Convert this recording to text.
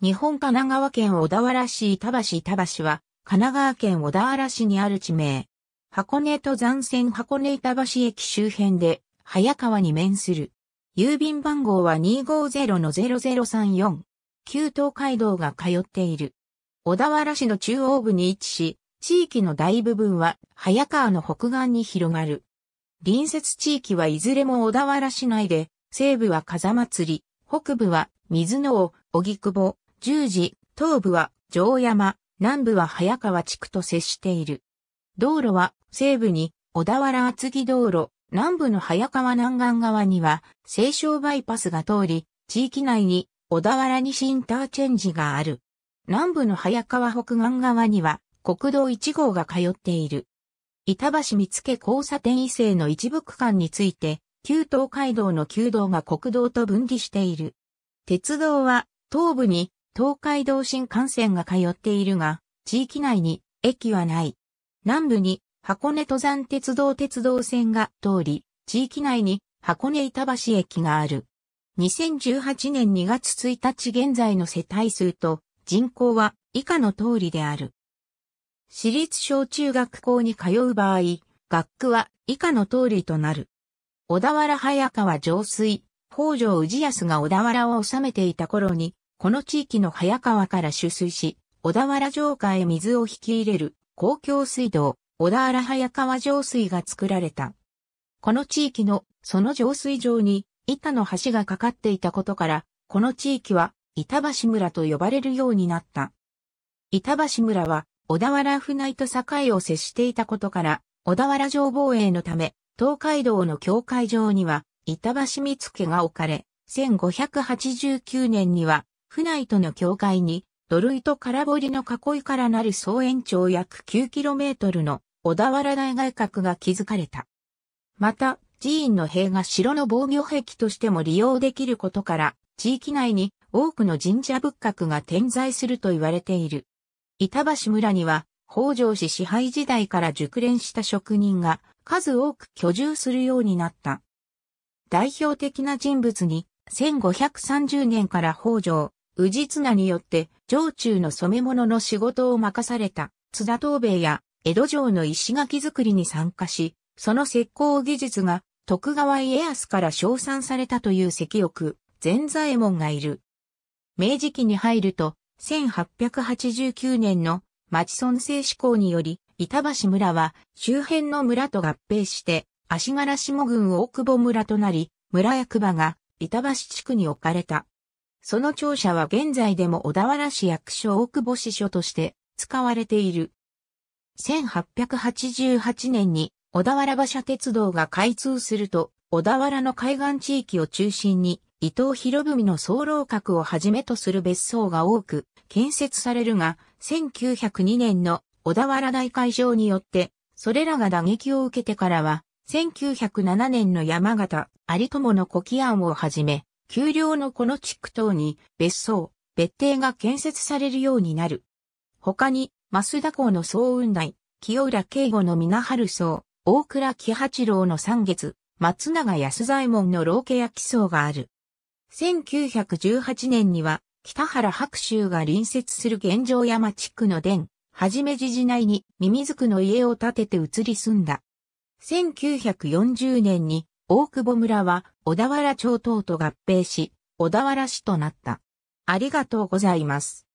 日本神奈川県小田原市板橋板橋は、神奈川県小田原市にある地名。箱根登山線箱根板橋駅周辺で、早川に面する。郵便番号は250-0034。旧東海道が通っている。小田原市の中央部に位置し、地域の大部分は早川の北岸に広がる。隣接地域はいずれも小田原市内で、西部は風祭り、北部は水野尾、久窪、十字、東部は城山、南部は早川地区と接している。道路は西部に小田原厚木道路、南部の早川南岸側には西湘バイパスが通り、地域内に小田原西インターチェンジがある。南部の早川北岸側には国道1号が通っている。板橋見附交差点異性の一部区間について、旧東海道の旧道が国道と分離している。鉄道は東部に東海道新幹線が通っているが、地域内に駅はない。南部に箱根登山鉄道鉄道線が通り、地域内に箱根板橋駅がある。2018年2月1日現在の世帯数と人口は以下の通りである。私立小中学校に通う場合、学区は以下の通りとなる。小田原早川上水、北条氏康が小田原を治めていた頃に、この地域の早川から取水し、小田原城下へ水を引き入れる公共水道、小田原早川浄水が作られた。この地域のその浄水場に板の橋がかかっていたことから、この地域は板橋村と呼ばれるようになった。板橋村は小田原船井と境を接していたことから、小田原城防衛のため、東海道の境界上には板橋見付が置かれ、1589年には府内との境界に、土塁と空堀の囲いからなる総延長約 9km の小田原大外閣が築かれた。また、寺院の塀が城の防御壁としても利用できることから、地域内に多くの神社仏閣が点在すると言われている。板橋村には、北条氏支配時代から熟練した職人が数多く居住するようになった。代表的な人物に、1530年から北条、宇治綱によって、城中の染め物の仕事を任された津田東兵衛や江戸城の石垣作りに参加し、その石膏技術が徳川家康から称賛されたという石翼、善左衛門がいる。明治期に入ると、1889年の町村制施行により、板橋村は周辺の村と合併して、足柄下郡大久保村となり、村役場が板橋地区に置かれた。その庁舎は現在でも小田原市役所大久保支所として使われている。1888年に小田原馬車鉄道が開通すると、小田原の海岸地域を中心に伊藤博文の総楼閣をはじめとする別荘が多く建設されるが、1902年の小田原大会場によって、それらが打撃を受けてからは、1907年の山形有友の古希案をはじめ、丘陵のこの地区等に別荘、別邸が建設されるようになる。他に、増田港の総雲台、清浦慶吾の皆春荘、大倉喜八郎の三月、松永安左衛門の老家焼荘がある。1918年には、北原白州が隣接する現状山地区の伝、はじめ時時内にミミズクの家を建てて移り住んだ。1940年に大久保村は小田原町等と合併し、小田原市となった。ありがとうございます。